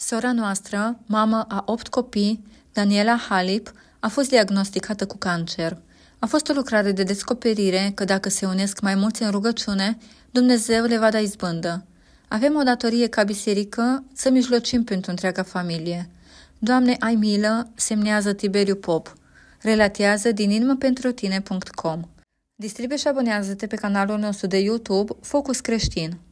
Sora noastră, mamă a opt copii, Daniela Halip, a fost diagnosticată cu cancer. A fost o lucrare de descoperire că dacă se unesc mai mulți în rugăciune, Dumnezeu le va da izbândă. Avem o datorie ca biserică să mijlocim pentru întreaga familie. Doamne, ai milă, semnează Tiberiu Pop. Relatează din pentru tine.com Distribuie și abonează-te pe canalul nostru de YouTube Focus Creștin.